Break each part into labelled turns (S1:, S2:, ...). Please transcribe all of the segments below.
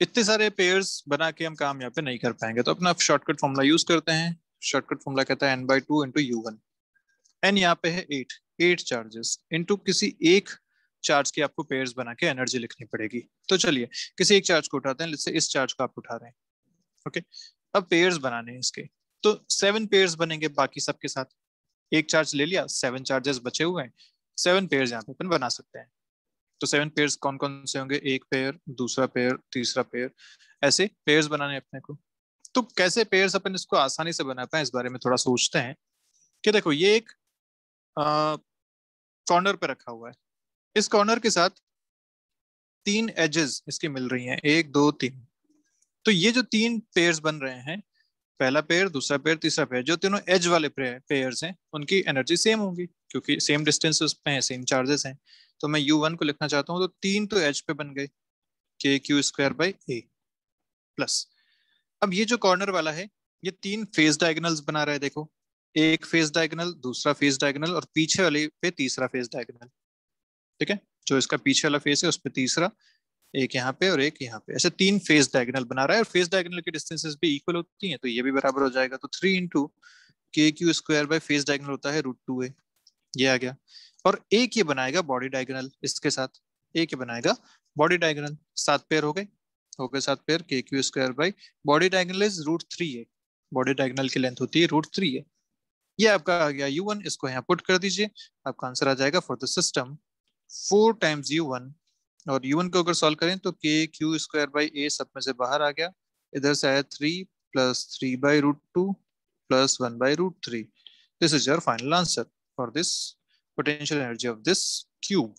S1: इतने सारे पेयर्स बना के हम काम यहाँ पे नहीं कर पाएंगे तो अपना शॉर्टकट फॉर्मूला यूज करते हैं शॉर्टकट फॉर्मूला कहता है N by two into U one N यहाँ पे है एट एट चार्जेस इंटू किसी एक चार्ज की आपको पेयर्स बना के एनर्जी लिखनी पड़ेगी तो चलिए किसी एक चार्ज को उठाते हैं इस चार्ज को आप उठा रहे हैं ओके अब पेयर्स बनाने हैं इसके तो सेवन पेयर्स बनेंगे बाकी सबके साथ एक चार्ज ले लिया सेवन चार्जेस बचे हुए हैं सेवन पेयर्स यहाँ पे अपन बना सकते हैं तो सेवन पेयर्स कौन कौन से होंगे एक पेयर दूसरा पेयर तीसरा पेयर ऐसे पेयर्स बनाने अपने को तो कैसे पेयर्स अपन इसको आसानी से बना पाए इस बारे में थोड़ा सोचते हैं कि देखो ये एक कॉर्नर पे रखा हुआ है इस कॉर्नर के साथ तीन एजेस इसकी मिल रही हैं एक दो तीन तो ये जो तीन पेयर्स बन रहे हैं पहला पेयर दूसरा पेयर तीसरा पेयर जो तीनों एज वाले पेयर्स हैं उनकी एनर्जी सेम होंगी क्योंकि सेम डिस्टेंस उस पे हैं सेम चार्जेस हैं तो मैं यू वन को लिखना चाहता हूँ तो तीन तो एच पे बन गए के Q square by A plus अब ये जो कॉर्नर वाला है ये तीन फेज डायगनल्स बना रहा है देखो एक फेज डायगनल दूसरा फेज डायगनल और पीछे वाले पे तीसरा फेज डायगनल ठीक है जो इसका पीछे वाला फेज है उस पर तीसरा एक यहाँ पे और एक यहाँ पे ऐसे तीन फेज डायगनल बना रहा है और फेज डायगनल की डिस्टेंसेस भी इक्वल होती हैं तो ये भी बराबर हो जाएगा तो three into k Q square by face diagonal होता है रूट टू ए ये आ गया और एक ये बनाएगा बॉडी डायगोनल इसके साथ एक ये बनाएगा बॉडी डायगोनल सात पेयर हो गए हो गए सात pair k Q square by body diagonal is root three a body diagonal की लेंथ होती है रूट थ्री ए ये आपका आ गया यू वन इसको यहाँ पुट कर दीजिए आपका आंसर आ जाएगा for the system four times u one और यू वन को अगर सॉल्व करें तो के क्यू स्क्वायर बाई ए सब में से बाहर आ गया इधर से आया three plus three by root two plus one by root three this is your final answer for this potential energy of this cube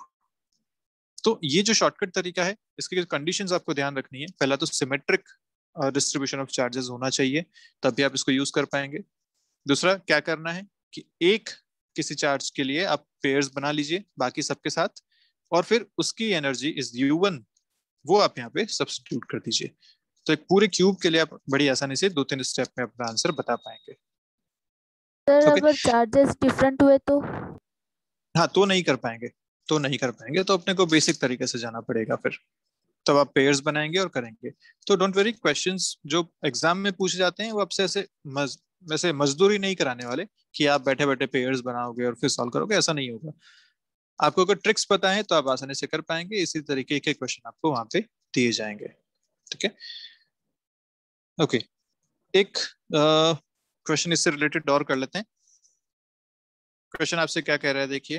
S1: तो ये जो शॉर्टकट तरीका है इसके कंडीशन आपको ध्यान रखनी है पहला तो सिमेट्रिक डिस्ट्रीब्यूशन ऑफ चार्जेस होना चाहिए तभी आप इसको यूज कर पाएंगे दूसरा क्या करना है कि एक किसी चार्ज के लिए आप पेयर्स बना लीजिए बाकी सबके साथ और फिर उसकी एनर्जी इज यू वन वो आप यहाँ पे सब्सटीट्यूट कर दीजिए तो एक पूरे क्यूब के लिए आप बड़ी आसानी से दो तीन स्टेप में अपना आंसर बता पाएंगे सर okay. अगर चार्जेस डिफरेंट हुए तो हाँ तो नहीं कर पाएंगे तो नहीं कर पाएंगे तो अपने को बेसिक तरीके से जाना पड़ेगा फिर तब आप पेयर्स बनाएंगे और करेंगे तो डोंट वेरी क्वेश्चन जो एग्जाम में पूछे जाते हैं वो आपसे ऐसे मज, वैसे मजदूरी नहीं कराने वाले कि आप बैठे बैठे पेयर्स बनाओगे और फिर सॉल्व करोगे ऐसा नहीं होगा आपको अगर ट्रिक्स पता है तो आप आसानी से कर पाएंगे इसी तरीके के क्वेश्चन आपको वहां पे दिए जाएंगे ठीक है ओके एक क्वेश्चन इससे रिलेटेड और कर लेते हैं क्वेश्चन आपसे क्या कह रहा है देखिए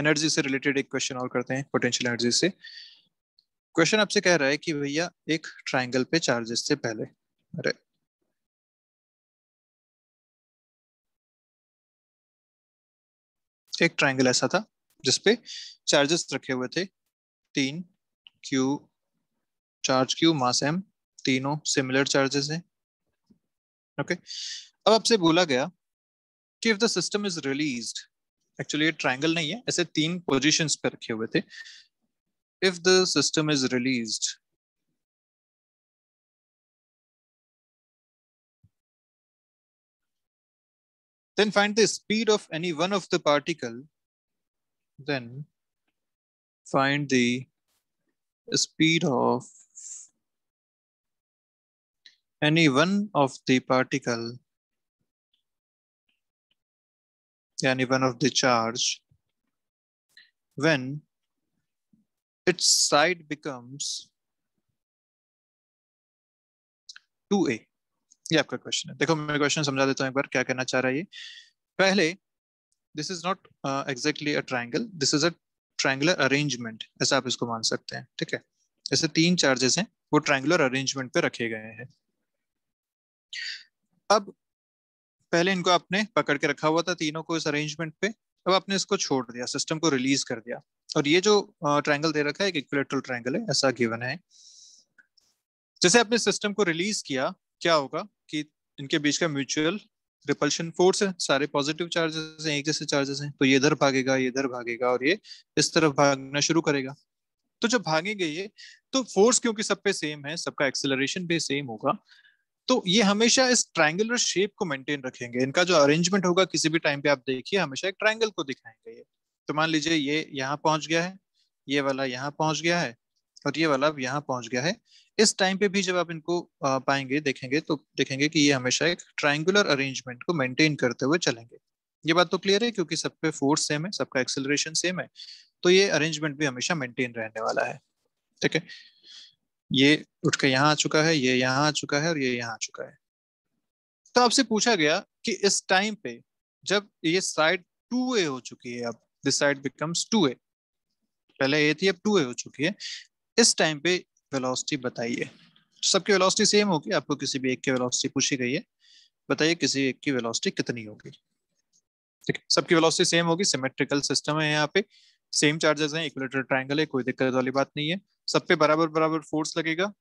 S1: एनर्जी से रिलेटेड एक क्वेश्चन और करते हैं पोटेंशियल एनर्जी से क्वेश्चन आपसे कह रहा है कि भैया एक ट्राइंगल पे चार्जेस से पहले अरे एक ट्राइंगल ऐसा था जिसपे चार्जेस रखे हुए थे तीन q charge q mass m तीनों सिमिलर चार्जेस हैं ओके अब आपसे बोला गया कि if the system is release actually ये ट्राइंगल नहीं है ऐसे तीन पोजिशन पे रखे हुए थे if the system is release then find the speed of any one of the particle then find the speed of any one of the particle, any one of the charge, when its side becomes 2a ये आपका question है देखो मैं question समझा देता हूँ एक बार क्या कहना चाह रहा है ये पहले this is not exactly a triangle this is a triangular arrangement ऐसा आप इसको मान सकते हैं ठीक है ऐसे तीन चार्जेस हैं वो ट्रायंगुलर अरेंजमेंट पे रखे गए हैं अब पहले इनको आपने पकड़ के रखा हुआ था तीनों को इस अरेंजमेंट पे अब आपने इसको छोड़ दिया सिस्टम को रिलीज कर दिया और ये जो ट्रायंगल दे रखा है एक इक्विलेटरल ट्रायंगल है ऐसा गिवन है जैसे आपने सिस्टम को रिलीज किया क्या होगा कि इनके बीच का म्यूचुअल रिपल्शन फोर्स है सारे पॉजिटिव चार्जेस हैं एक जैसे चार्जेस हैं तो ये इधर भागेगा ये इधर भागेगा और ये इस तरफ भागना शुरू करेगा तो जब भागेंगे ये तो फोर्स क्योंकि सब पे सेम है सबका एक्सेलरेशन भी सेम होगा तो ये हमेशा इस ट्राइंगुलर शेप को मेंटेन रखेंगे इनका जो अरेंजमेंट होगा किसी भी टाइम पे आप देखिए हमेशा एक ट्राइंगल को दिखाएंगे ये तो मान लीजिए ये यहाँ पहुंच गया है ये वाला यहाँ पहुंच गया है और ये वाला अब यहाँ पहुंच गया है इस टाइम पे भी जब आप इनको पाएंगे देखेंगे तो देखेंगे कि ये हमेशा एक ट्राइंगुलर अरेंजमेंट को मेंटेन करते हुए चलेंगे ये बात तो क्लियर है क्योंकि सब पे फोर्स सेम है सबका एक्सेलरेशन सेम है तो ये अरेंजमेंट भी हमेशा मेंटेन रहने वाला है ठीक है ये उठ के यहाँ आ चुका है ये यहाँ आ चुका है और ये यहाँ आ चुका है तो आपसे पूछा गया कि इस टाइम पे जब ये साइड टू ए हो चुकी है अब this side becomes two a पहले ए थी अब टू ए हो चुकी है इस टाइम पे वेलोसिटी बताइए सबकी वेलोसिटी सेम होगी आपको किसी भी एक की वेलोसिटी पूछी गई है बताइए किसी एक की वेलोसिटी कितनी होगी ठीक है सबकी वेलोसिटी सेम होगी सिमेट्रिकल सिस्टम है यहाँ पे सेम चार्जेस हैं इक्विलेटरल ट्रायंगल है कोई दिक्कत वाली बात नहीं है सब पे बराबर बराबर फोर्स लगेगा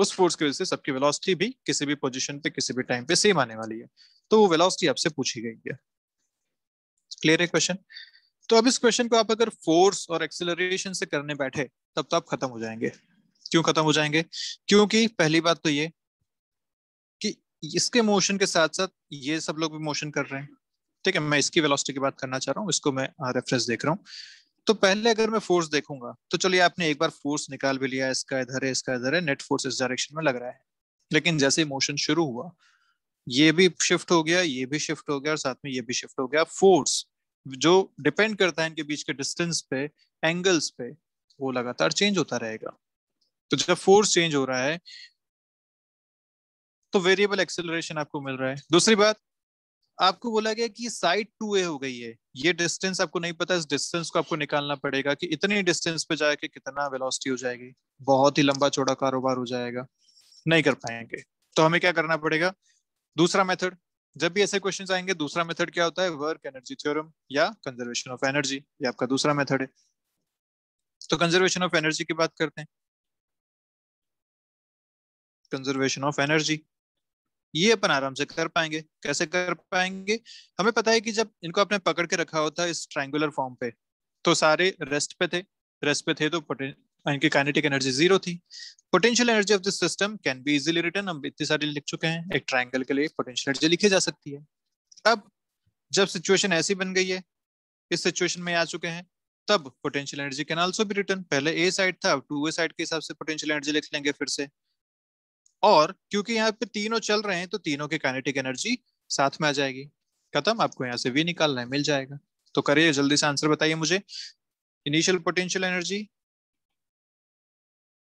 S1: उस फोर्स की वजह से सबकी वेलोसिटी भी किसी भी पोजीशन पे किसी भी टाइम पे सेम आने वाली है तो वो वेलोसिटी आपसे पूछी गई है क्लियर है क्वेश्चन तो अब इस क्वेश्चन को आप अगर फोर्स और एक्सेलरेशन से करने बैठे तब तो आप खत्म हो जाएंगे क्यों खत्म हो जाएंगे क्योंकि पहली बात तो ये कि इसके मोशन के साथ साथ ये सब लोग भी मोशन कर रहे हैं ठीक है मैं इसकी वेलोसिटी की बात करना चाह रहा हूँ इसको मैं रेफरेंस देख रहा हूँ तो पहले अगर मैं फोर्स देखूंगा तो चलिए आपने एक बार फोर्स निकाल भी लिया इसका इधर है इसका इधर है नेट फोर्स इस डायरेक्शन में लग रहा है लेकिन जैसे मोशन शुरू हुआ ये भी शिफ्ट हो गया ये भी शिफ्ट हो गया और साथ में ये भी शिफ्ट हो गया फोर्स जो डिपेंड करता है इनके बीच के डिस्टेंस पे एंगल्स पे वो लगातार चेंज होता रहेगा तो जब फोर्स चेंज हो रहा है तो वेरिएबल एक्सेलरेशन आपको मिल रहा है दूसरी बात आपको बोला गया कि साइड टू ए हो गई है ये डिस्टेंस आपको नहीं पता इस डिस्टेंस को आपको निकालना पड़ेगा कि इतनी डिस्टेंस पे जाके कितना वेलोसिटी हो जाएगी बहुत ही लंबा चौड़ा कारोबार हो जाएगा नहीं कर पाएंगे तो हमें क्या करना पड़ेगा दूसरा मेथड जब भी ऐसे क्वेश्चन आएंगे दूसरा मेथड क्या होता है वर्क एनर्जी थ्योरम या कंजर्वेशन ऑफ एनर्जी ये आपका दूसरा मेथड है तो कंजर्वेशन ऑफ एनर्जी की बात करते हैं कंजर्वेशन ऑफ एनर्जी ये अपन आराम से कर पाएंगे कैसे कर पाएंगे हमें पता है कि जब इनको आपने पकड़ के रखा होता इस ट्राइंगुलर फॉर्म पे तो सारे रेस्ट पे थे रेस्ट पे थे तो इनकी काइनेटिक एनर्जी जीरो थी potential energy of this system can be easily written हम इतनी सारी लिख चुके हैं एक ट्राइंगल के लिए पोटेंशियल एनर्जी लिखी जा सकती है अब जब सिचुएशन ऐसी बन गई है इस सिचुएशन में आ चुके हैं तब potential energy can also be written पहले ए साइड था अब टू ए साइड के हिसाब से पोटेंशियल एनर्जी लिख लेंगे फिर से और क्योंकि यहाँ पे तीनों चल रहे हैं तो तीनों की काइनेटिक एनर्जी साथ में आ जाएगी खत्म आपको यहाँ से वी निकालना है मिल जाएगा तो करिए जल्दी से आंसर बताइए मुझे initial potential energy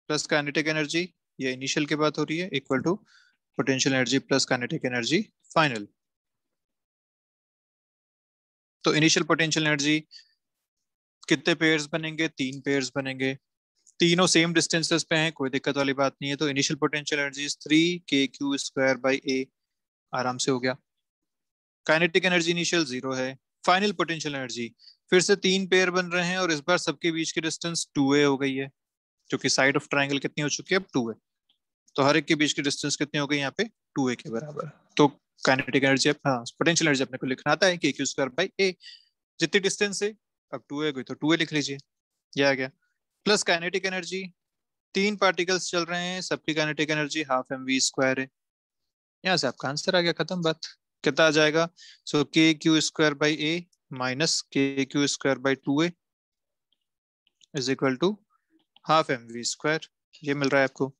S1: plus kinetic energy ये इनिशियल की बात हो रही है equal to potential energy plus kinetic energy final तो इनिशियल पोटेंशियल एनर्जी कितने पेयर्स बनेंगे तीन पेयर्स बनेंगे तीनों सेम डिस्टेंसेस पे हैं कोई दिक्कत वाली बात नहीं है तो initial potential energy three k Q square by a आराम से हो गया काइनेटिक एनर्जी इनिशियल जीरो है फाइनल पोटेंशियल एनर्जी फिर से तीन पेयर बन रहे हैं और इस बार सबके बीच की डिस्टेंस टू ए हो गई है क्योंकि साइड ऑफ ट्राइंगल कितनी हो चुकी है अब टू ए तो हर एक के बीच की डिस्टेंस कितनी हो गई यहाँ पे टू ए के बराबर तो काइनेटिक एनर्जी हाँ पोटेंशियल एनर्जी अपने को लिखना आता है कि क्यू स्क्वायर बाई ए जितनी डिस्टेंस है अब टू ए गई तो टू ए लिख लीजिए यह आ गया प्लस काइनेटिक एनर्जी तीन पार्टिकल्स चल रहे हैं सबकी kinetic energy half m v square है यहाँ से आपका आंसर आ गया खत्म बात कितना आ जाएगा so k Q square by a minus k Q square by two a is equal to half m v square ये मिल रहा है आपको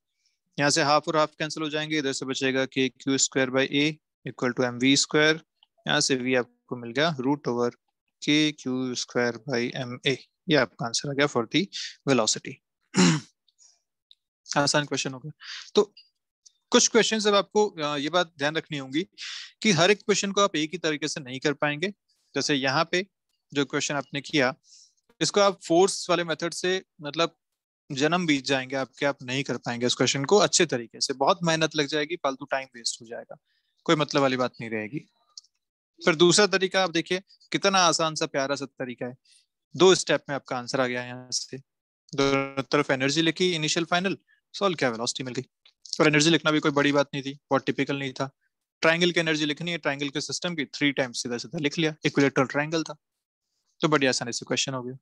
S1: यहाँ से हाफ और हाफ कैंसिल हो जाएंगे इधर से बचेगा k Q square by a equal to m v square यहाँ से वी आपको मिल गया root over k Q square by m a ये आपका आंसर आ गया फॉर दी वेलोसिटी आसान क्वेश्चन होगा तो कुछ क्वेश्चन अब आपको ये बात ध्यान रखनी होगी कि हर एक क्वेश्चन को आप एक ही तरीके से नहीं कर पाएंगे जैसे यहाँ पे जो क्वेश्चन आपने किया इसको आप फोर्स वाले मेथड से मतलब जन्म बीत जाएंगे आपके आप नहीं कर पाएंगे इस क्वेश्चन को अच्छे तरीके से बहुत मेहनत लग जाएगी फालतू टाइम वेस्ट हो जाएगा कोई मतलब वाली बात नहीं रहेगी फिर दूसरा तरीका आप देखिए कितना आसान सा प्यारा सा तरीका है दो स्टेप में आपका आंसर आ गया यहाँ से दोनों तरफ एनर्जी लिखी इनिशियल फाइनल सॉल्व क्या वेलोसिटी मिल गई और एनर्जी लिखना भी कोई बड़ी बात नहीं थी बहुत टिपिकल नहीं था ट्राइंगल की एनर्जी लिखनी है ट्राइंगल के सिस्टम की थ्री टाइम सीधा सीधा लिख लिया इक्विलेटरल ट्राइंगल था तो बड़ी आसानी से क्वेश्चन हो गया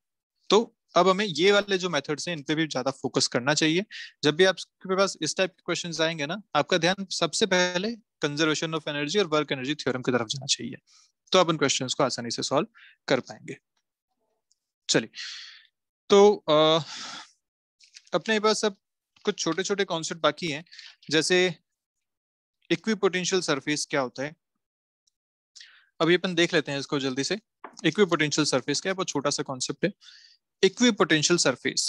S1: तो अब हमें ये वाले जो मेथड्स हैं इन पे भी ज्यादा फोकस करना चाहिए जब भी आपके पास इस टाइप के क्वेश्चन आएंगे ना आपका ध्यान सबसे पहले कंजर्वेशन ऑफ एनर्जी और वर्क एनर्जी थ्योरम की तरफ जाना चाहिए तो आप उन क्वेश्चन को आसानी से सॉल्व कर पाएंगे चलिए तो आ, अपने पास अब कुछ छोटे छोटे कॉन्सेप्ट बाकी हैं जैसे इक्विपोटेंशियल सरफेस क्या होता है अभी अपन देख लेते हैं इसको जल्दी से इक्विपोटेंशियल सरफेस क्या है बहुत छोटा सा कॉन्सेप्ट है इक्विपोटेंशियल सरफेस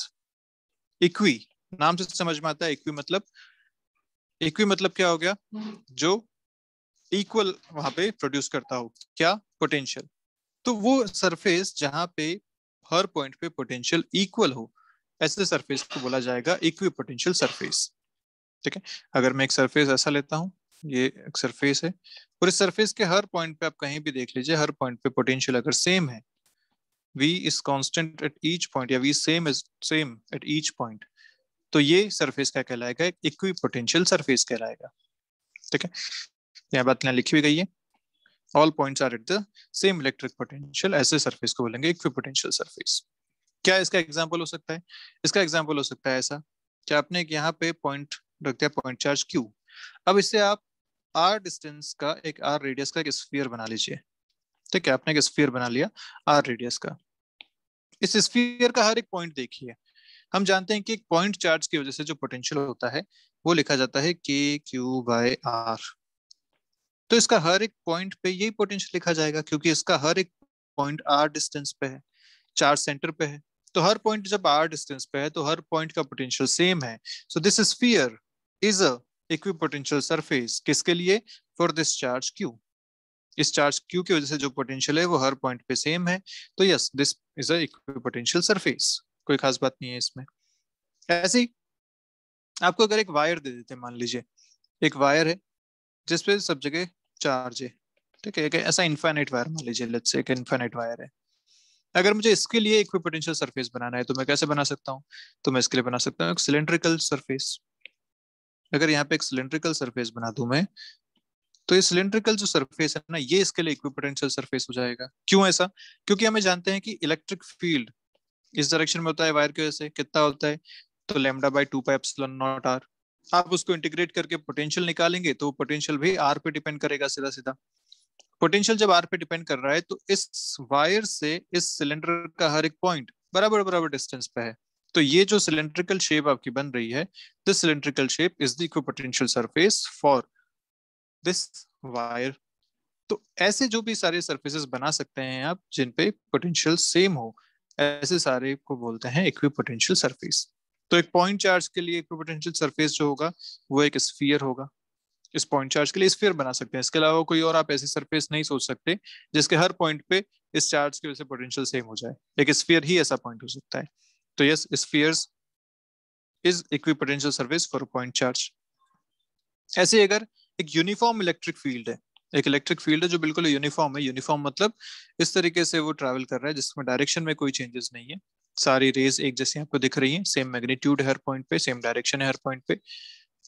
S1: इक्वी नाम से समझ में आता है इक्वी मतलब इक्वी मतलब क्या हो गया जो इक्वल वहां पे प्रोड्यूस करता हो क्या पोटेंशियल तो वो सरफेस जहां पे हर पॉइंट पे पोटेंशियल इक्वल हो ऐसे सरफेस को बोला जाएगा इक्वी पोटेंशियल सरफेस ठीक है अगर मैं एक सरफेस ऐसा लेता हूँ ये एक सरफेस है और इस सरफेस के हर पॉइंट पे आप कहीं भी देख लीजिए हर पॉइंट पे पोटेंशियल अगर सेम है v is constant at each point या v same is same at each point तो ये सरफेस क्या कहलाएगा इक्वी पोटेंशियल सरफेस कहलाएगा ठीक है यहाँ बात यहाँ लिखी हुई गई है all points are at the same electric potential ऐसे सरफेस को बोलेंगे equipotential surface क्या इसका एग्जाम्पल हो सकता है इसका एग्जाम्पल हो सकता है ऐसा कि आपने यहाँ पे पॉइंट रख दिया पॉइंट चार्ज क्यू अब इससे आप आर डिस्टेंस का एक आर रेडियस का एक स्फीयर बना लीजिए ठीक है आपने एक स्फीयर बना लिया आर रेडियस का इस स्फीयर का हर एक पॉइंट देखिए हम जानते हैं कि एक पॉइंट चार्ज की वजह से जो पोटेंशियल होता है वो लिखा जाता है के क्यू बाय आर तो इसका हर एक पॉइंट पे यही पोटेंशियल लिखा जाएगा क्योंकि इसका हर एक पॉइंट आर डिस्टेंस पे है चार सेंटर पे है तो हर पॉइंट जब आर डिस्टेंस पे है तो हर पॉइंट का पोटेंशियल सेम है so this sphere is a equipotential surface किसके लिए फॉर दिस चार्ज क्यू इस चार्ज क्यू की वजह से जो पोटेंशियल है वो हर पॉइंट पे सेम है तो yes this is a equipotential surface कोई खास बात नहीं है इसमें ऐसे ही आपको अगर एक वायर दे देते मान लीजिए एक वायर है जिसपे सब जगह चार्ज है ठीक है ऐसा इन्फाइनाइट वायर मान लीजिए लेट्स से एक इन्फाइनाइट वायर है अगर मुझे इसके लिए एक पोटेंशियल सरफेस बनाना है तो मैं कैसे बना सकता हूँ तो मैं इसके लिए बना सकता हूँ एक सिलेंड्रिकल सरफेस अगर यहाँ पे एक सिलेंड्रिकल सरफेस बना दू मैं तो ये सिलेंड्रिकल जो सरफेस है ना ये इसके लिए इक्विपोटेंशियल सरफेस हो जाएगा क्यों ऐसा क्योंकि हमें जानते हैं कि इलेक्ट्रिक फील्ड इस डायरेक्शन में होता है वायर की वजह से कितना होता है तो lambda by two pi epsilon naught r आप उसको इंटीग्रेट करके पोटेंशियल निकालेंगे तो पोटेंशियल भी आर पे डिपेंड करेगा सीधा सीधा पोटेंशियल जब आर पे डिपेंड कर रहा है तो इस वायर से इस सिलेंडर का हर एक पॉइंट बराबर बराबर डिस्टेंस पे है तो ये जो सिलेंड्रिकल शेप आपकी बन रही है this cylindrical shape is the equipotential surface for this wire तो ऐसे जो भी सारे सरफेसेस बना सकते हैं आप जिन पे पोटेंशियल सेम हो ऐसे सारे को बोलते हैं इक्विपोटेंशियल सरफेस तो एक पॉइंट चार्ज के लिए पोटेंशियल सरफेस जो होगा वो एक स्फीयर होगा इस पॉइंट चार्ज के लिए स्फीयर बना सकते हैं इसके अलावा कोई और आप ऐसी सरफेस नहीं सोच सकते जिसके हर पॉइंट पे इस चार्ज की वजह से पोटेंशियल सेम हो जाए एक स्फीयर ही ऐसा पॉइंट हो सकता है तो yes spheres is equipotential surface for point charge ऐसे अगर एक यूनिफॉर्म इलेक्ट्रिक फील्ड है एक इलेक्ट्रिक फील्ड है जो बिल्कुल यूनिफॉर्म है यूनिफॉर्म मतलब इस तरीके से वो ट्रैवल कर रहा है जिसमें डायरेक्शन में कोई चेंजेस नहीं है सारी रेज एक जैसी आपको दिख रही है सेम मैग्नीट्यूड हर पॉइंट पे सेम डायरेक्शन है हर पॉइंट पे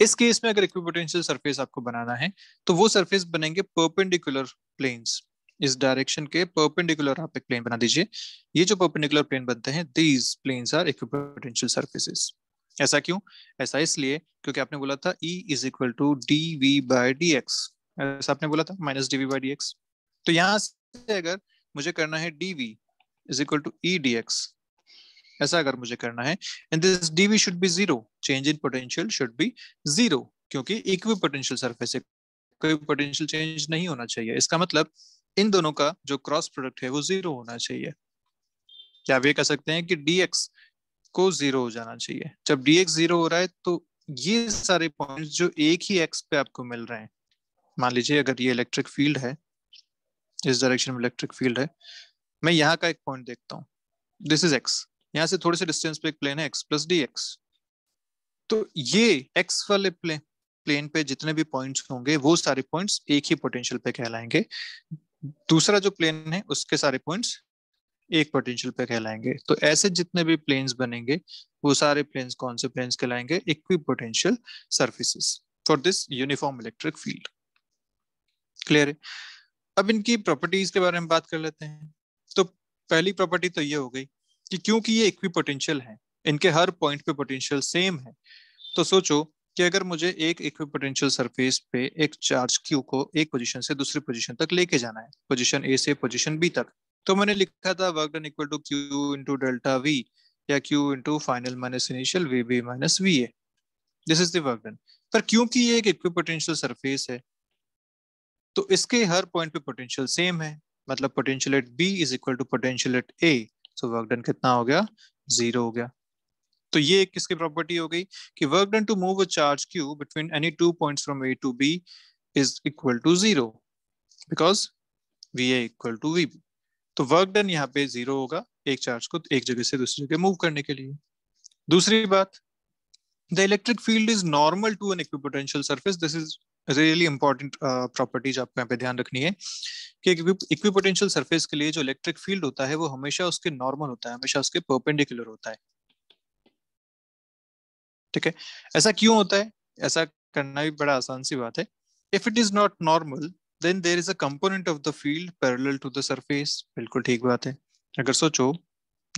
S1: इस केस में अगर इक्विपोटेंशियल सरफेस आपको बनाना है तो वो सरफेस बनेंगे परपेंडिकुलर प्लेन्स इस डायरेक्शन के परपेंडिकुलर आप एक प्लेन बना दीजिए ये जो परपेंडिकुलर प्लेन बनते हैं these planes are equipotential surfaces ऐसा क्यों ऐसा इसलिए क्योंकि आपने बोला था E is equal to d v by d x ऐसा आपने बोला था minus d v by d x तो यहाँ से अगर मुझे करना है d v is equal to e d x ऐसा अगर मुझे करना है and this d v should be zero change in potential should be zero क्योंकि इक्वी पोटेंशियल सर्फेस है कोई पोटेंशियल चेंज नहीं होना चाहिए इसका मतलब इन दोनों का जो क्रॉस प्रोडक्ट है वो जीरो होना चाहिए क्या आप ये कह सकते हैं कि डीएक्स को जीरो हो जाना चाहिए जब डीएक्स जीरो हो रहा है तो ये सारे पॉइंट्स जो एक ही एक्स पे आपको मिल रहे हैं मान लीजिए अगर ये इलेक्ट्रिक फील्ड है इस डायरेक्शन में इलेक्ट्रिक फील्ड है मैं यहाँ का एक पॉइंट देखता हूँ दिस इज एक्स यहां से थोड़े से डिस्टेंस पे एक प्लेन है एक्स प्लस डी एक्स तो ये एक्स वाले प्लेन प्लेन पे जितने भी पॉइंट्स होंगे वो सारे पॉइंट्स एक ही पोटेंशियल पे कहलाएंगे दूसरा जो प्लेन है उसके सारे पॉइंट्स एक पोटेंशियल पे कहलाएंगे तो ऐसे जितने भी प्लेन्स बनेंगे वो सारे प्लेन्स कौन से प्लेन्स कहलाएंगे equipotential surfaces for this uniform electric field clear है अब इनकी प्रॉपर्टीज के बारे में बात कर लेते हैं तो पहली प्रॉपर्टी तो ये हो गई कि क्योंकि ये इक्वी पोटेंशियल है इनके हर पॉइंट पे पोटेंशियल सेम है तो सोचो कि अगर मुझे एक इक्वी पोटेंशियल सरफेस पे एक चार्ज क्यू को एक पोजिशन से दूसरी पोजिशन तक लेके जाना है पोजिशन ए से पोजिशन बी तक तो मैंने लिखा था work done equal to q into delta v या q into final minus initial v b minus v a this is work done पर क्योंकि ये एक इक्वी पोटेंशियल सरफेस है तो इसके हर पॉइंट पे पोटेंशियल सेम है मतलब potential at b is equal to potential at a so work done कितना हो गया जीरो हो गया तो ये एक किसकी प्रॉपर्टी हो गई कि work done to move a charge q between any two points from a to b is equal to zero because v a equal to v b तो वर्क डन यहाँ पे जीरो होगा एक चार्ज को एक जगह से दूसरी जगह मूव करने के लिए दूसरी बात the electric field is normal to an equipotential surface this is really important properties आपको यहाँ पे ध्यान रखनी है कि इक्विपोटेंशियल सरफेस के लिए जो इलेक्ट्रिक फील्ड होता है वो हमेशा उसके नॉर्मल होता है हमेशा उसके परपेंडिकुलर होता है ठीक है ऐसा क्यों होता है ऐसा करना भी बड़ा आसान सी बात है if it is not normal then there is a component of the field parallel to the surface बिल्कुल ठीक बात है अगर सोचो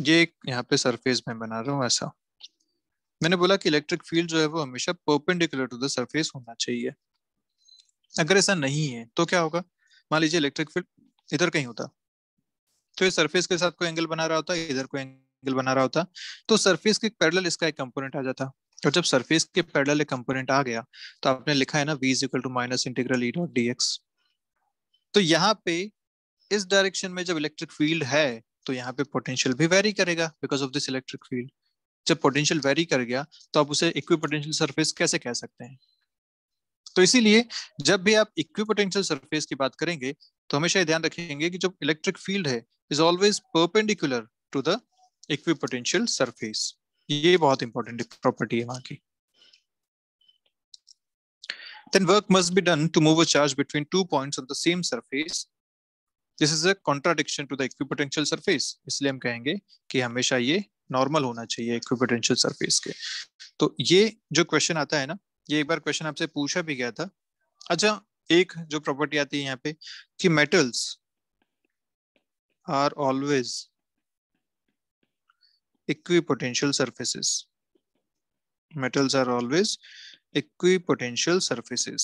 S1: ये यहाँ पे सरफेस मैं बना रहा हूँ ऐसा मैंने बोला कि इलेक्ट्रिक फील्ड जो है वो हमेशा परपेंडिकुलर टू द सरफेस होना चाहिए अगर ऐसा नहीं है तो क्या होगा मान लीजिए इलेक्ट्रिक फील्ड इधर कहीं होता तो ये सरफेस के साथ कोई एंगल बना रहा होता इधर कोई एंगल बना रहा होता तो सरफेस के पैरेलल इसका एक कंपोनेंट आ जाता और जब सरफेस के पैरेलल एक कंपोनेंट आ गया तो आपने लिखा है ना v is equal to minus integral e dot d x तो यहाँ पे इस डायरेक्शन में जब इलेक्ट्रिक फील्ड है तो यहाँ पे पोटेंशियल भी वेरी करेगा because of this electric field जब पोटेंशियल वेरी कर गया तो आप उसे इक्वी पोटेंशियल सरफेस कैसे कह सकते हैं तो इसीलिए जब भी आप इक्विपोटेंशियल सरफेस की बात करेंगे तो हमेशा ध्यान रखेंगे कि जो इलेक्ट्रिक फील्ड है is always perpendicular to the equipotential surface ये बहुत इंपॉर्टेंट प्रॉपर्टी है वहां की then work must be done to move a charge between two points on the same surface this is a contradiction to the equipotential surface isliye hum kahenge ki hamesha ye normal hona chahiye equipotential surface ke to ye jo question aata hai na ये एक बार question आपसे पूछा भी गया था अच्छा एक जो प्रॉपर्टी आती है यहाँ पे कि metals are always equipotential surfaces metals are always equipotential surfaces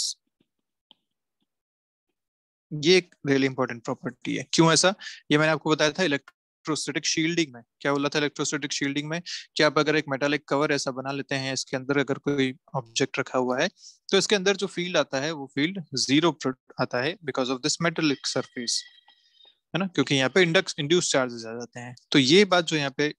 S1: ये एक रियली इंपॉर्टेंट प्रॉपर्टी है क्यों ऐसा ये मैंने आपको बताया था इलेक्ट्रॉन इलेक्ट्रोस्टैटिक शील्डिंग में क्या बोला था इलेक्ट्रोस्टैटिक शील्डिंग में कि आप अगर एक मेटालिक कवर ऐसा बना लेते हैं इसके अंदर अगर कोई ऑब्जेक्ट रखा हुआ है तो इसके अंदर जो फील्ड आता है वो फील्ड जीरो आता है because of this metallic surface है ना क्योंकि यहाँ पे इंडक्स इंड्यूस चार्जेस आ जाते हैं तो ये बात जो यहाँ पे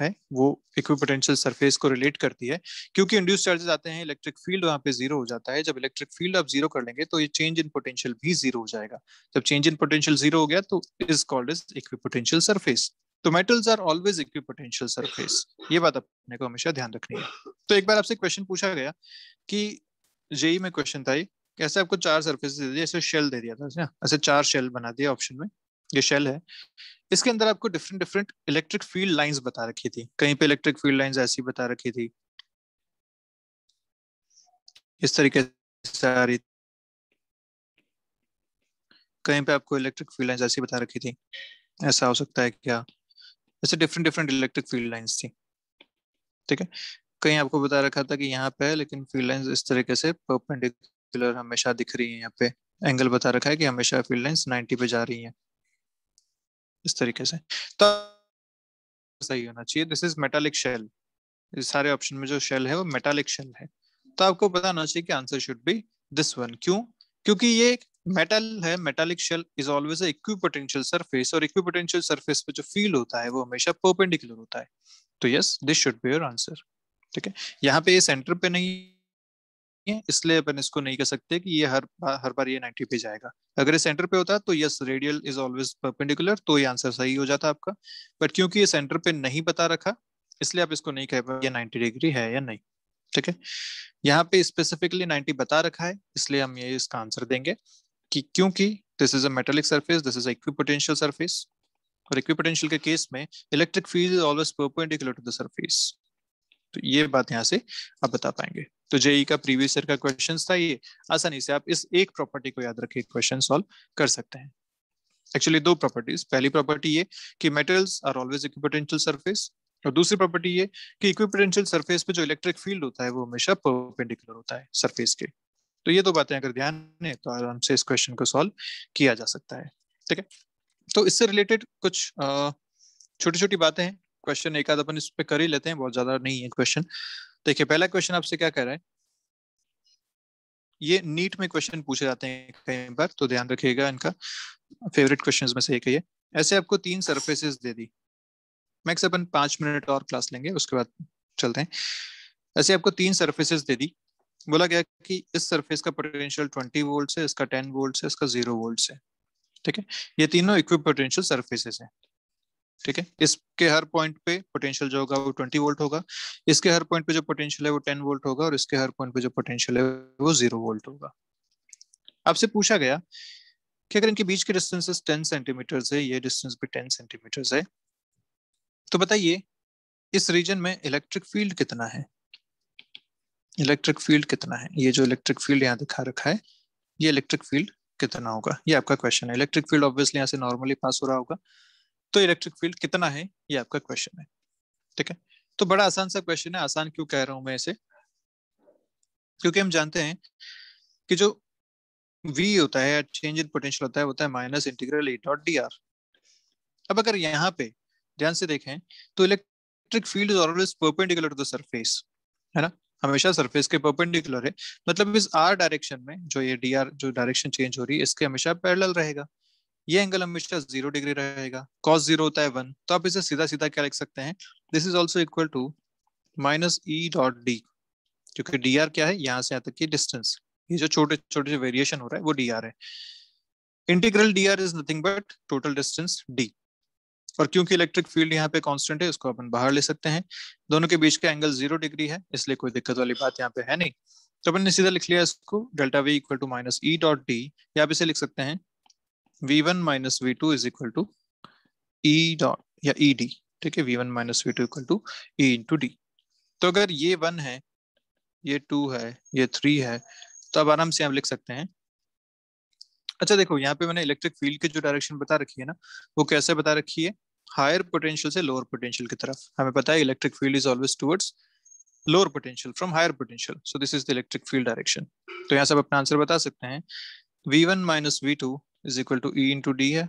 S1: है वो इक्विपोटेंशियल सरफेस को रिलेट करती है क्योंकि इंड्यूस चार्जेस आते हैं इलेक्ट्रिक फील्ड वहां पे जीरो हो जाता है जब इलेक्ट्रिक फील्ड आप जीरो कर लेंगे तो ये चेंज इन पोटेंशियल भी जीरो हो जाएगा जब चेंज इन पोटेंशियल जीरो हो गया तो is called is equipotential surface तो metals are always equipotential surface ये बात अपने को हमेशा ध्यान रखनी है तो एक बार आपसे क्वेश्चन पूछा गया कि जेई में क्वेश्चन था कैसे आपको चार सर्फेस दे दिया ऐसे शेल दे दिया था ऐसे चार शेल बना दिया ऑप्शन में ये शेल है इसके अंदर आपको different different electric field lines बता रखी थी कहीं पे इलेक्ट्रिक फील्ड लाइंस ऐसी बता रखी थी इस तरीके से आ रही कहीं पे आपको इलेक्ट्रिक फील्ड लाइंस ऐसी बता रखी थी ऐसा हो सकता है क्या ऐसे different different electric field lines थी ठीक है कहीं आपको बता रखा था कि यहाँ पे लेकिन फील्ड लाइन इस तरीके से परपेंडिकुलर हमेशा दिख रही है यहाँ पे एंगल बता रखा है कि हमेशा फील्ड लाइन नाइनटी पे जा रही है इस तरीके से तो सही होना चाहिए दिस इज मेटालिक शेल इस सारे ऑप्शन में जो शेल है वो मेटालिक शेल है तो आपको पता होना चाहिए कि answer should be this one क्यों क्योंकि ये मेटल है metallic shell is always equipotential surface और इक्विपोटेंशियल सरफेस पे जो फील होता है वो हमेशा परपेंडिकुलर होता है तो yes this should be your answer ठीक है यहाँ पे ये सेंटर पे नहीं है इसलिए अपन इसको नहीं कह सकते कि ये हर बार हर बार ये 90 पे जाएगा अगर ये सेंटर पे होता तो yes radial is always perpendicular तो ये आंसर सही हो जाता आपका बट क्योंकि ये सेंटर पे नहीं बता रखा इसलिए आप इसको नहीं कह पाए ये नाइन्टी डिग्री है या नहीं ठीक है यहाँ पे स्पेसिफिकली नाइन्टी बता रखा है इसलिए हम ये इसका आंसर देंगे कि क्योंकि this is a metallic surface this is equipotential surface और इक्विपोटेंशियल के केस में electric field is always perpendicular to the surface तो ये बात यहाँ से आप बता पाएंगे तो जेई e का प्रीवियस ईयर का क्वेश्चन था ये आसानी से आप इस एक प्रॉपर्टी को याद रखे क्वेश्चन सॉल्व कर सकते हैं एक्चुअली दो प्रॉपर्टीज पहली प्रॉपर्टी ये कि metals are always equipotential surface और दूसरी प्रॉपर्टी ये कि इक्विपोटेंशियल सरफेस पे जो इलेक्ट्रिक फील्ड होता है वो हमेशा परपेंडिकुलर होता है सरफेस के तो ये दो बातें अगर ध्यान है तो आराम से इस क्वेश्चन को सॉल्व किया जा सकता है ठीक है तो इससे रिलेटेड कुछ छोटी छोटी बातें हैं क्वेश्चन एक आध अपन इस पर कर ही लेते हैं बहुत ज्यादा नहीं है क्वेश्चन देखिए पहला क्वेश्चन आपसे क्या कह रहा है ये नीट में क्वेश्चन पूछे जाते हैं कई बार तो ध्यान रखिएगा इनका फेवरेट क्वेश्चंस में से एक है ये ऐसे आपको तीन सरफेसेस दे दी मैक्स अपन पांच मिनट और क्लास लेंगे उसके बाद चलते हैं ऐसे आपको तीन सर्फेसेस दे दी बोला गया कि इस सरफेस का पोटेंशियल ट्वेंटी वोल्ट है इसका टेन वोल्ट है इसका जीरो वोल्ट है ठीक है ये तीनों इक्विप पोटेंशियल सर्फेसेस है ठीक है इसके हर पॉइंट पे पोटेंशियल जो होगा वो 20 वोल्ट होगा इसके हर पॉइंट पे जो पोटेंशियल है वो 10 वोल्ट होगा और इसके हर पॉइंट पे जो पोटेंशियल है वो जीरो वोल्ट होगा आपसे पूछा गया कि अगर इनके बीच के डिस्टेंसेस 10 सेंटीमीटर है ये डिस्टेंस भी 10 सेंटीमीटर है तो बताइए इस रीजन में इलेक्ट्रिक फील्ड कितना है इलेक्ट्रिक फील्ड कितना है ये जो इलेक्ट्रिक फील्ड यहाँ दिखा रखा है ये इलेक्ट्रिक फील्ड कितना होगा ये आपका क्वेश्चन है इलेक्ट्रिक फील्ड ऑब्वियसली यहाँ से नॉर्मली पास हो रहा होगा तो इलेक्ट्रिक फील्ड कितना है ये आपका क्वेश्चन है ठीक है तो बड़ा आसान सा क्वेश्चन है आसान क्यों कह रहा हूं मैं इसे क्योंकि हम जानते हैं कि जो v होता है चेंज इन पोटेंशियल होता है होता है minus integral e dot d r अब अगर यहाँ पे ध्यान से देखें तो electric field is always perpendicular to the surface है ना हमेशा सरफेस के परपेंडिकुलर है मतलब इस आर डायरेक्शन में जो ये डी आर जो डायरेक्शन चेंज हो रही है इसके हमेशा पैरेलल रहेगा ये एंगल हमेशा जीरो डिग्री रहेगा कॉस जीरो होता है वन तो आप इसे सीधा सीधा क्या लिख सकते हैं this is also equal to minus E dot d क्योंकि डी आर क्या है यहाँ से यहाँ तक की डिस्टेंस ये जो छोटे छोटे जो वेरिएशन हो रहा है वो डी आर है integral d r is nothing but total distance d और क्योंकि इलेक्ट्रिक फील्ड यहाँ पे कांस्टेंट है उसको अपन बाहर ले सकते हैं दोनों के बीच का एंगल जीरो डिग्री है इसलिए कोई दिक्कत वाली बात यहाँ पे है नहीं तो अपन ने सीधा लिख लिया इसको delta V equal to minus E dot D या आप इसे लिख सकते हैं v1 minus v2 is equal to e dot या ई e ठीक है v1 minus v2 equal to e into d तो अगर ये वन है ये टू है ये थ्री है तो अब आराम से हम लिख सकते हैं अच्छा देखो यहाँ पे मैंने इलेक्ट्रिक फील्ड की जो डायरेक्शन बता रखी है ना वो कैसे बता रखी है हायर पोटेंशियल से लोअर पोटेंशियल की तरफ हमें पता है electric field is always towards lower potential from higher potential so this is the electric field direction तो यहाँ से आप अपना आंसर बता सकते हैं V one minus V two is equal to E into D है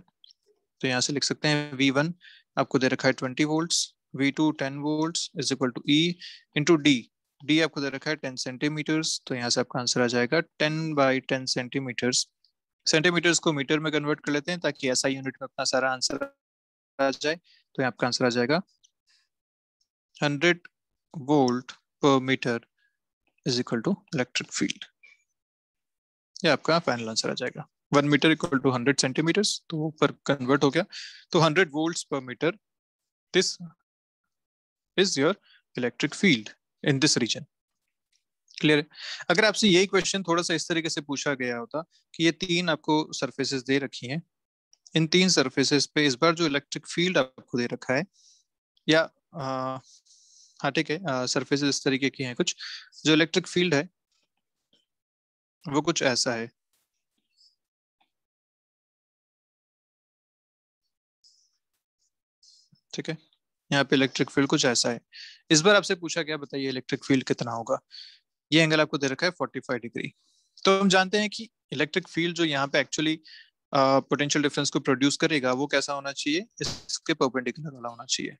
S1: तो यहाँ से लिख सकते हैं वी वन आपको दे रखा है twenty volt V two ten volt is equal to E into D D आपको दे रखा है टेन सेंटीमीटर्स तो यहाँ से आपका आंसर आ जाएगा ten by ten centimetres centimetres को मीटर में कन्वर्ट कर लेते हैं ताकि ऐसा यूनिट में अपना सारा आंसर आ जाए तो यहाँ आपका आंसर आ जाएगा hundred volt per metre is equal to electric field ये आपका फाइनल आंसर आ जाएगा one metre equal to hundred centimetre तो पर कन्वर्ट हो गया तो hundred volt per metre this is your electric field in this region clear अगर आपसे यही क्वेश्चन थोड़ा सा इस तरीके से पूछा गया होता कि ये तीन आपको सरफेसेस दे रखी हैं इन तीन सर्फेसिस पे इस बार जो इलेक्ट्रिक फील्ड आपको दे रखा है या हाँ ठीक है सरफेसेस इस तरीके की हैं कुछ जो इलेक्ट्रिक फील्ड है वो कुछ ऐसा है ठीक है यहाँ पे इलेक्ट्रिक फील्ड कुछ ऐसा है इस बार आपसे पूछा गया बताइए इलेक्ट्रिक फील्ड कितना होगा ये एंगल आपको दे रखा है फोर्टी फाइव डिग्री तो हम जानते हैं कि इलेक्ट्रिक फील्ड जो यहाँ पे एक्चुअली पोटेंशियल डिफरेंस को प्रोड्यूस करेगा वो कैसा होना चाहिए इसके परपेंडिकुलर वाला होना चाहिए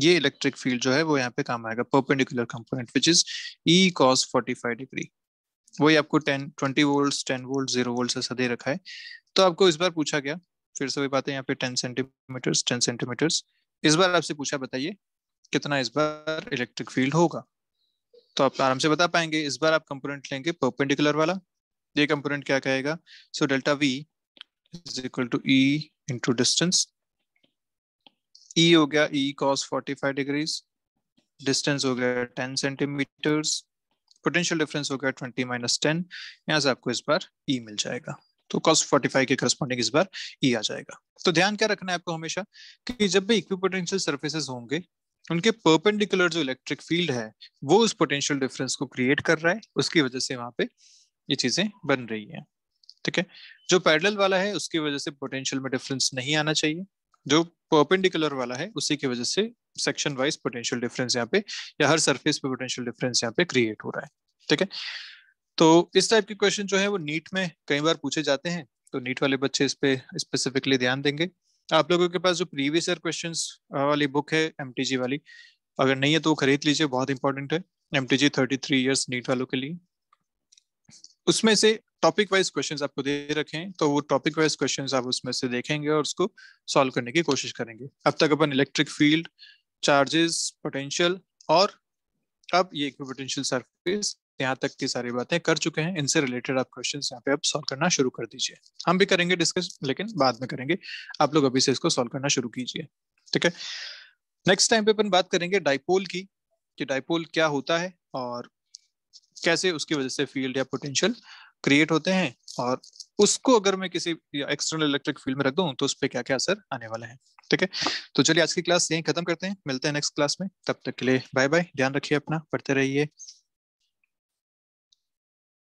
S1: ये इलेक्ट्रिक फील्ड जो है वो यहाँ पे काम आएगा perpendicular component which is E cos forty five degree वही आपको ten twenty volt ten volt zero volt ऐसा दे रखा है तो आपको इस बार पूछा गया फिर से वही बात है यहाँ पे टेन सेंटीमीटर्स टेन सेंटीमीटर्स इस बार आपसे पूछा बताइए कितना इस बार इलेक्ट्रिक फील्ड होगा तो आप आराम से बता पाएंगे इस बार आप कंपोनेंट लेंगे परपेंडिकुलर वाला ये कंपोनेंट क्या कहेगा so delta V is equal to E into distance E हो गया ई कॉस 45 डिग्रीज डिस्टेंस हो गया 10 सेंटीमीटर्स पोटेंशियल डिफरेंस हो गया 20 माइनस टेन यहाँ से आपको इस बार ई e मिल जाएगा तो कॉस फाइव के करस्पॉन्डिंग इस बार ये e आ जाएगा तो ध्यान क्या रखना है आपको हमेशा कि जब भी इक्विपोटेंशियल सर्फेसेस होंगे उनके परपेंडिकुलर जो इलेक्ट्रिक फील्ड है वो उस पोटेंशियल डिफरेंस को क्रिएट कर रहा है उसकी वजह से वहां पे ये चीजें बन रही हैं ठीक है जो पैरेलल वाला है उसकी वजह से पोटेंशियल में डिफरेंस नहीं आना चाहिए जो परपेंडिकुलर वाला है उसी की वजह से सेक्शन वाइज पोटेंशियल डिफरेंस यहाँ पे या हर सरफेस पे पोटेंशियल डिफरेंस यहाँ पे क्रिएट हो रहा है ठीक है तो इस टाइप के क्वेश्चन जो है वो नीट में कई बार पूछे जाते हैं तो नीट वाले बच्चे इस पे स्पेसिफिकली ध्यान देंगे आप लोगों के पास जो प्रीवियस ईयर क्वेश्चन वाली बुक है एम वाली अगर नहीं है तो वो खरीद लीजिए बहुत इंपॉर्टेंट है M T G thirty three NEET वालों के लिए उसमें से टॉपिक वाइज क्वेश्चन आपको दे रखे हैं तो वो टॉपिक वाइज क्वेश्चन आप उसमें से देखेंगे और उसको सॉल्व करने की कोशिश करेंगे अब तक अपन इलेक्ट्रिक फील्ड चार्जेस पोटेंशियल और अब ये पोटेंशियल सरफेस यहाँ तक की सारी बातें कर चुके हैं इनसे रिलेटेड आप क्वेश्चन यहाँ पे आप सॉल्व करना शुरू कर दीजिए हम भी करेंगे डिस्कस लेकिन बाद में करेंगे आप लोग अभी से इसको सॉल्व करना शुरू कीजिए ठीक है नेक्स्ट टाइम पे अपन बात करेंगे डाइपोल की कि डाइपोल क्या होता है और कैसे उसकी वजह से फील्ड या पोटेंशियल क्रिएट होते हैं और उसको अगर मैं किसी एक्सटर्नल इलेक्ट्रिक फील्ड में रख दूं तो उस पर क्या क्या असर आने वाला है ठीक है तो चलिए आज की क्लास यहीं खत्म करते हैं मिलते हैं नेक्स्ट क्लास में तब तक के लिए बाय बाय ध्यान रखिए अपना पढ़ते रहिए